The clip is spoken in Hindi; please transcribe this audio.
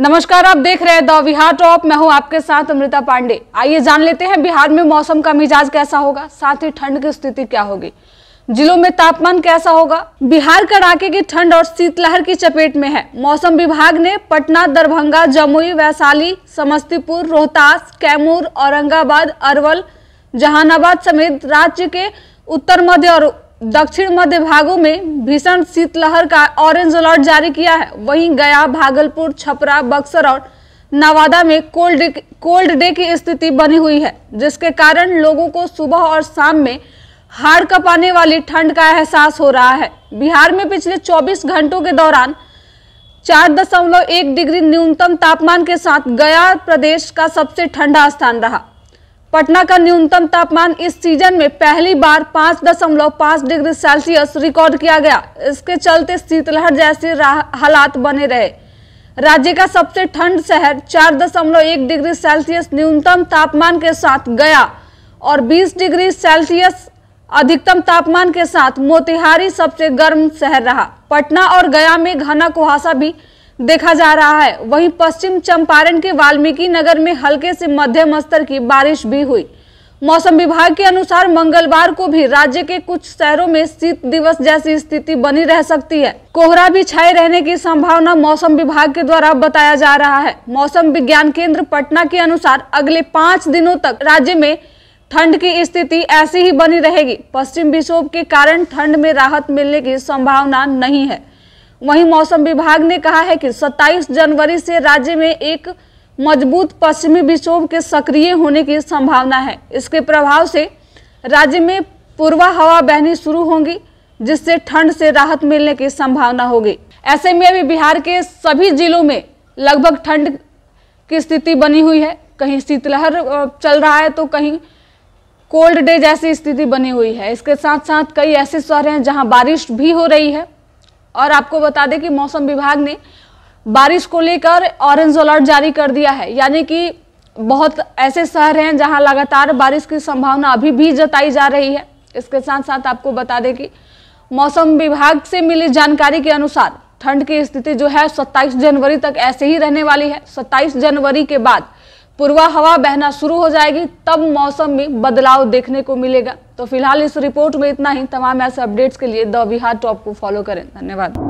नमस्कार आप देख रहे हैं द बिहार टॉप मैं हूं आपके साथ अमृता पांडे आइए जान लेते हैं बिहार में मौसम का मिजाज कैसा होगा साथ ही ठंड की स्थिति क्या होगी जिलों में तापमान कैसा होगा बिहार कड़ाके की ठंड और शीतलहर की चपेट में है मौसम विभाग ने पटना दरभंगा जमुई वैशाली समस्तीपुर रोहतास कैमूर औरंगाबाद अरवल जहानाबाद समेत राज्य के उत्तर मध्य और दक्षिण मध्य भागों में भीषण शीतलहर का ऑरेंज अलर्ट जारी किया है वहीं गया भागलपुर छपरा बक्सर और नवादा में कोल्ड कोल्ड डे की स्थिति बनी हुई है जिसके कारण लोगों को सुबह और शाम में हाड़ कपाने वाली ठंड का एहसास हो रहा है बिहार में पिछले 24 घंटों के दौरान 4.1 डिग्री न्यूनतम तापमान के साथ गया प्रदेश का सबसे ठंडा स्थान रहा पटना का न्यूनतम तापमान इस सीजन में पहली बार 5.5 डिग्री सेल्सियस रिकॉर्ड किया गया इसके चलते शीतलहर जैसे हालात बने रहे राज्य का सबसे ठंड शहर 4.1 डिग्री सेल्सियस न्यूनतम तापमान के साथ गया और 20 डिग्री सेल्सियस अधिकतम तापमान के साथ मोतिहारी सबसे गर्म शहर रहा पटना और गया में घना कुहासा भी देखा जा रहा है वहीं पश्चिम चंपारण के वाल्मीकि नगर में हल्के से मध्यम स्तर की बारिश भी हुई मौसम विभाग के अनुसार मंगलवार को भी राज्य के कुछ शहरों में शीत दिवस जैसी स्थिति बनी रह सकती है कोहरा भी छाए रहने की संभावना मौसम विभाग के द्वारा बताया जा रहा है मौसम विज्ञान केंद्र पटना के अनुसार अगले पाँच दिनों तक राज्य में ठंड की स्थिति ऐसी ही बनी रहेगी पश्चिम विक्षोभ के कारण ठंड में राहत मिलने की संभावना नहीं है वहीं मौसम विभाग ने कहा है कि 27 जनवरी से राज्य में एक मजबूत पश्चिमी विक्षोभ के सक्रिय होने की संभावना है इसके प्रभाव से राज्य में पूर्वा हवा बहनी शुरू होंगी जिससे ठंड से राहत मिलने की संभावना होगी ऐसे में अभी बिहार के सभी जिलों में लगभग ठंड की स्थिति बनी हुई है कहीं शीतलहर चल रहा है तो कहीं कोल्ड डे जैसी स्थिति बनी हुई है इसके साथ साथ कई ऐसे शहर हैं जहां बारिश भी हो रही है और आपको बता दें कि मौसम विभाग ने बारिश को लेकर ऑरेंज अलर्ट जारी कर दिया है यानी कि बहुत ऐसे शहर हैं जहां लगातार बारिश की संभावना अभी भी जताई जा रही है इसके साथ साथ आपको बता दें कि मौसम विभाग से मिली जानकारी के अनुसार ठंड की स्थिति जो है 27 जनवरी तक ऐसे ही रहने वाली है 27 जनवरी के बाद पूर्वा हवा बहना शुरू हो जाएगी तब मौसम में बदलाव देखने को मिलेगा तो फिलहाल इस रिपोर्ट में इतना ही तमाम ऐसे अपडेट्स के लिए द बिहार टॉप को फॉलो करें धन्यवाद